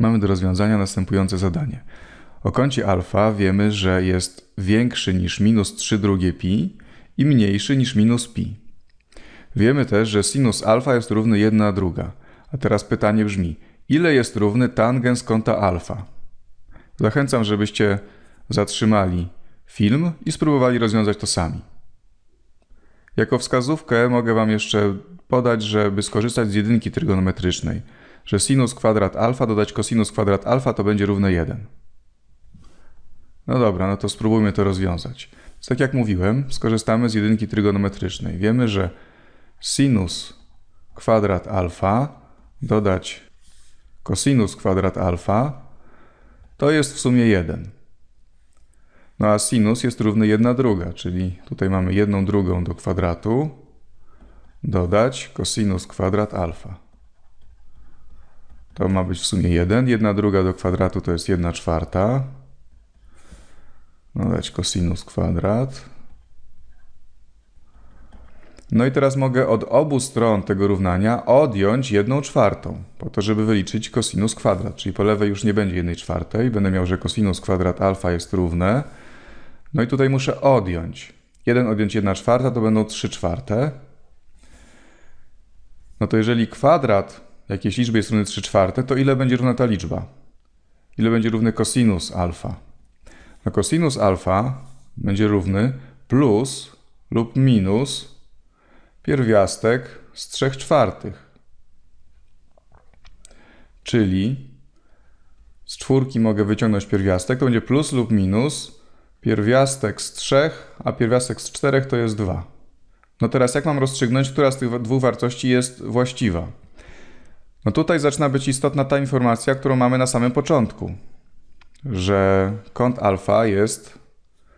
mamy do rozwiązania następujące zadanie. O kącie alfa wiemy, że jest większy niż minus 3 drugie pi i mniejszy niż minus pi. Wiemy też, że sinus alfa jest równy 1 druga. A teraz pytanie brzmi, ile jest równy tangens kąta alfa? Zachęcam, żebyście zatrzymali film i spróbowali rozwiązać to sami. Jako wskazówkę mogę Wam jeszcze podać, żeby skorzystać z jedynki trygonometrycznej że sinus kwadrat alfa dodać kosinus kwadrat alfa to będzie równe 1. No dobra, no to spróbujmy to rozwiązać. tak jak mówiłem, skorzystamy z jedynki trygonometrycznej. Wiemy, że sinus kwadrat alfa dodać kosinus kwadrat alfa to jest w sumie 1. No a sinus jest równy 1 druga, czyli tutaj mamy 1 drugą do kwadratu dodać kosinus kwadrat alfa. To ma być w sumie 1. 1 druga do kwadratu to jest 1 czwarta. No dać kosinus kwadrat. No i teraz mogę od obu stron tego równania odjąć 1 czwartą, po to, żeby wyliczyć kosinus kwadrat. Czyli po lewej już nie będzie 1 czwartej. Będę miał, że kosinus kwadrat alfa jest równe. No i tutaj muszę odjąć. 1 odjąć 1 czwarta to będą 3 czwarte. No to jeżeli kwadrat jakiejś liczby jest równy 3 czwarte, to ile będzie równa ta liczba? Ile będzie równy cosinus alfa? No cosinus alfa będzie równy plus lub minus pierwiastek z 3 czwartych. Czyli z czwórki mogę wyciągnąć pierwiastek, to będzie plus lub minus pierwiastek z 3, a pierwiastek z 4 to jest 2. No teraz jak mam rozstrzygnąć, która z tych dwóch wartości jest właściwa? No tutaj zaczyna być istotna ta informacja, którą mamy na samym początku, że kąt alfa jest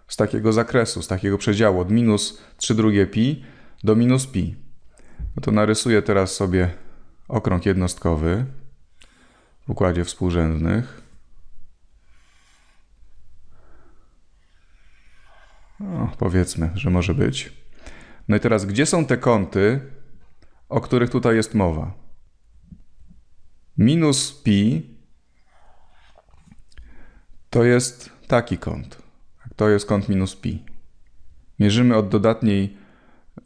z takiego zakresu, z takiego przedziału od minus 3 drugie pi do minus pi. No to narysuję teraz sobie okrąg jednostkowy w układzie współrzędnych. No, powiedzmy, że może być. No i teraz, gdzie są te kąty, o których tutaj jest mowa? Minus pi to jest taki kąt. To jest kąt minus pi. Mierzymy od dodatniej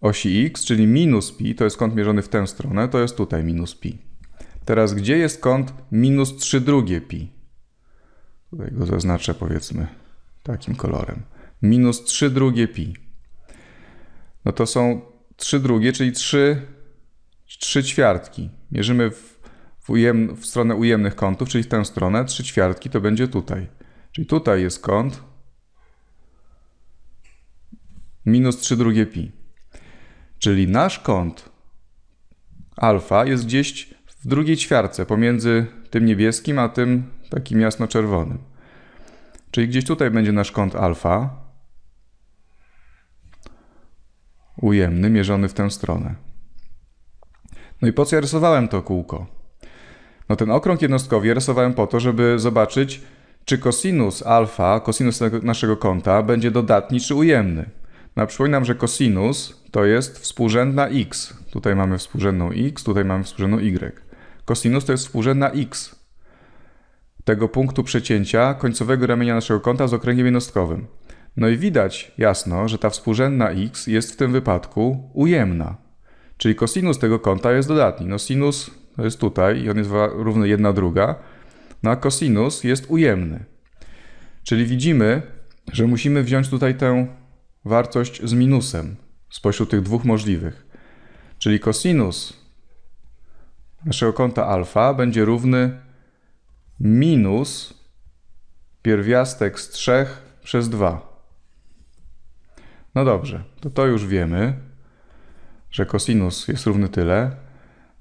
osi x, czyli minus pi, to jest kąt mierzony w tę stronę, to jest tutaj minus pi. Teraz gdzie jest kąt minus 3 drugie pi? Tutaj go zaznaczę powiedzmy takim kolorem. Minus 3 drugie pi. No to są 3 drugie, czyli 3, 3 ćwiartki. Mierzymy w w, ujem, w stronę ujemnych kątów, czyli w tę stronę, trzy ćwiartki to będzie tutaj. Czyli tutaj jest kąt minus 3 drugie pi. Czyli nasz kąt alfa jest gdzieś w drugiej ćwiartce pomiędzy tym niebieskim, a tym takim jasno-czerwonym. Czyli gdzieś tutaj będzie nasz kąt alfa ujemny, mierzony w tę stronę. No i po co ja rysowałem to kółko? No ten okrąg jednostkowy rysowałem po to, żeby zobaczyć, czy kosinus alfa, kosinus naszego kąta, będzie dodatni czy ujemny. No, przypominam, że kosinus to jest współrzędna x. Tutaj mamy współrzędną x, tutaj mamy współrzędną y. Kosinus to jest współrzędna x tego punktu przecięcia końcowego ramienia naszego kąta z okręgiem jednostkowym. No i widać jasno, że ta współrzędna x jest w tym wypadku ujemna. Czyli kosinus tego kąta jest dodatni. No sinus to no jest tutaj i on jest równy 1 druga, no a cosinus jest ujemny. Czyli widzimy, że musimy wziąć tutaj tę wartość z minusem spośród tych dwóch możliwych. Czyli cosinus naszego kąta alfa będzie równy minus pierwiastek z 3 przez 2. No dobrze, to to już wiemy, że cosinus jest równy tyle.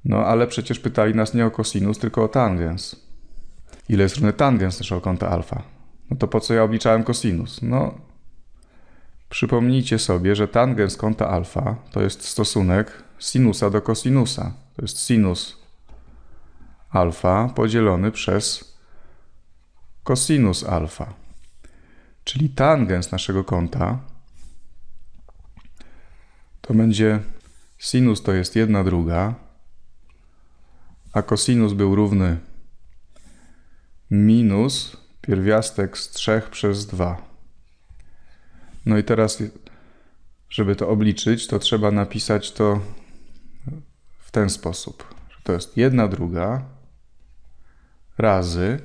No ale przecież pytali nas nie o kosinus, tylko o tangens. Ile jest równy tangens naszego kąta alfa? No to po co ja obliczałem kosinus? No, przypomnijcie sobie, że tangens kąta alfa to jest stosunek sinusa do kosinusa. To jest sinus alfa podzielony przez kosinus alfa. Czyli tangens naszego kąta to będzie sinus to jest jedna druga a kosinus był równy minus pierwiastek z 3 przez 2. No i teraz, żeby to obliczyć, to trzeba napisać to w ten sposób. To jest jedna druga razy,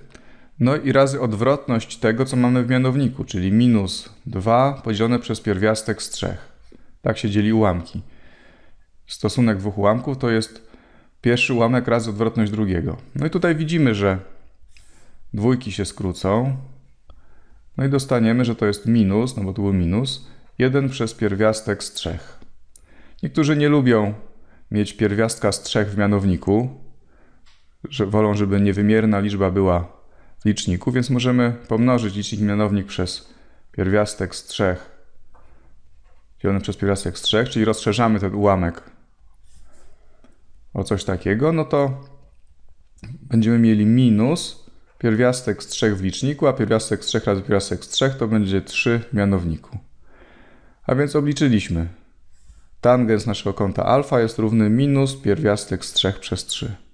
no i razy odwrotność tego, co mamy w mianowniku, czyli minus 2 podzielone przez pierwiastek z 3. Tak się dzieli ułamki. Stosunek dwóch ułamków to jest Pierwszy ułamek razy odwrotność drugiego. No i tutaj widzimy, że dwójki się skrócą. No i dostaniemy, że to jest minus, no bo tu był minus, 1 przez pierwiastek z 3. Niektórzy nie lubią mieć pierwiastka z 3 w mianowniku, że wolą, żeby niewymierna liczba była w liczniku, więc możemy pomnożyć licznik mianownik przez pierwiastek z trzech, dzielony przez pierwiastek z 3, czyli rozszerzamy ten ułamek o coś takiego, no to będziemy mieli minus pierwiastek z 3 w liczniku, a pierwiastek z 3 razy pierwiastek z 3 to będzie 3 w mianowniku. A więc obliczyliśmy. Tangens naszego kąta alfa jest równy minus pierwiastek z 3 przez 3.